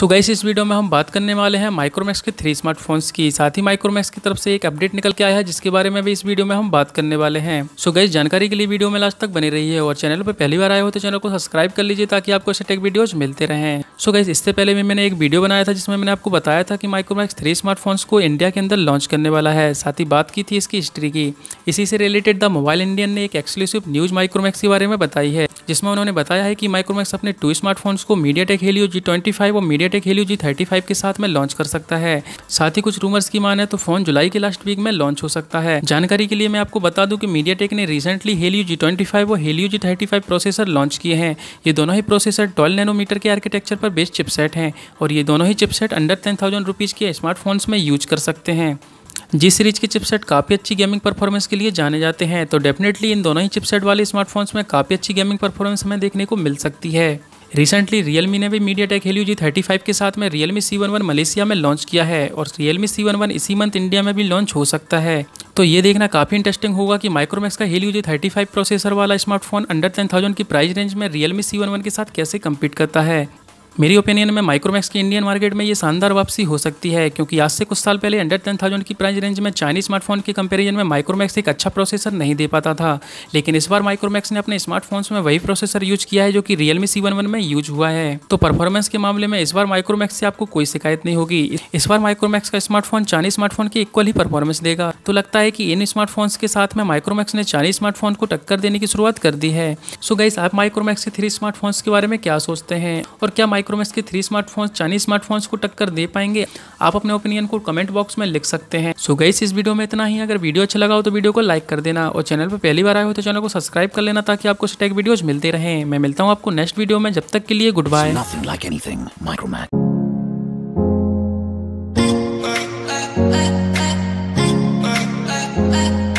सो so इस video में हम बात करने वाले हैं माइक्रोमैक्स के थ्री स्मार्टफोन्स की साथ ही माइक्रोमैक्स की तरफ से एक अपडेट निकल के आया है जिसके बारे में भी इस वीडियो में हम बात करने वाले हैं सो so गाइस जानकारी के लिए वीडियो में लास्ट तक बनी रही है और चैनल पर पहली बार आए हो तो चैनल को सब्सक्राइब कर लीजिए ताकि आपको ऐसे टेक वीडियोज मिलते रहें सो so गाइस इससे पहले भी मैंने एक वीडियो बनाया था जिसमें मैंने आपको बताया था कि माइक्रोमैक्स थ्री स्मार्टफोन्स को इंडिया के अंदर लॉन्च करने वाला है साथ ही बात की थी इसकी हिस्ट्री की इसी से रिलेटेड द मोबाइल इंडियन ने एक एक्सक्लूसिव न्यूज माइक्रोमैक्स के बारे में बताई है जिसमें उन्होंने बताया है कि माइक्रोमैक्स अपने टू स्मार्टफोन्स को MediaTek Helio G twenty five और MediaTek Helio G thirty five के साथ में लॉन्च कर सकता है साथ ही कुछ रूमर्स की माने तो फोन जुलाई के लास्ट वीक में लॉन्च हो सकता है जानकारी के लिए मैं आपको बता दूं कि मीडिया टेक ने recently Helio G twenty five और Helio G thirty five processor launch किए हैं ये दोनों ही प्रोसेसर ट्वेल्व नैनोमीटर के आर्किटेक्चर पर बेस्ट चिपसेट हैं और ये दोनों ही chipset under ten thousand rupees के स्मार्टफोन्स में यूज कर सकते हैं जी सीरीज के चिपसेट काफ़ी अच्छी गेमिंग परफॉर्मेंस के लिए जाने जाते हैं तो डेफिनेटली इन दोनों ही चिपसेट वाले स्मार्टफोन्स में काफ़ी अच्छी गेमिंग परफॉर्मेंस हमें देखने को मिल सकती है रिसेंटली मी ने भी MediaTek Helio G thirty five के साथ में Realme C one one Malaysia में लॉन्च किया है और रियलमी सी वन वन इसी मंथ इंडिया में भी लॉन्च हो सकता है तो ये देखना काफ़ी इंटरेस्टिंग होगा कि माइक्रोमैक्स का Helio G thirty five processor वाला स्मार्टफोन अंडर टेन थाउजेंड की प्राइस रेंज में रियलमी सी वन वन के साथ कैसे कम्पीट करता है मेरी ओपिनियन में माइक्रोमैक्स की इंडियन मार्केट में ये शानदार वापसी हो सकती है क्योंकि आज से कुछ साल पहले अंडर टेन थाउजेंड की प्राइस रेंज में चाइनीज स्मार्टफोन के कंपैरिजन में माइक्रोमैक्स एक अच्छा प्रोसेसर नहीं दे पाता था लेकिन इस बार माइक्रोमैक्स ने अपने स्मार्टफोन्स में वही प्रोसेसर यूज किया है जो कि रियलमी सी में यूज हुआ है तो परफॉर्मेंस के मामले में इस बार माइक्रोमैक्स से आपको कोई शिकायत नहीं होगी इस बार माइक्रोमैक्स का स्मार्टफोन चाइनीज स्मार्टफोन की इक्वल ही परफॉर्मेंस देगा तो लगता है कि इन स्मार्टफोन्स के साथ में माइक्रोमैक्स ने चाइनीज स्मार्टफोन को टक्कर देने की शुरुआत कर दी है सो गाइस आप माइक्रोमैक्स के थ्री स्मार्टफोन्स के बारे में क्या सोचते हैं और क्या माइक्रो माइक्रोमैक्स के थ्री स्मार्टफोन्स चाइनीज स्मार्टफोन्स को टक्कर दे पाएंगे आप अपने ओपिनियन को कमेंट बॉक्स में लिख सकते हैं सो गई इस वीडियो में इतना ही अगर वीडियो अच्छा लगा हो तो वीडियो को लाइक कर देना और चैनल पर पहली बार आए हो तो चैनल को सब्सक्राइब कर लेना ताकि आपको स्टेक वीडियोज मिलते रहे मैं मिलता हूँ आपको नेक्स्ट वीडियो में जब तक के लिए गुड बाय back.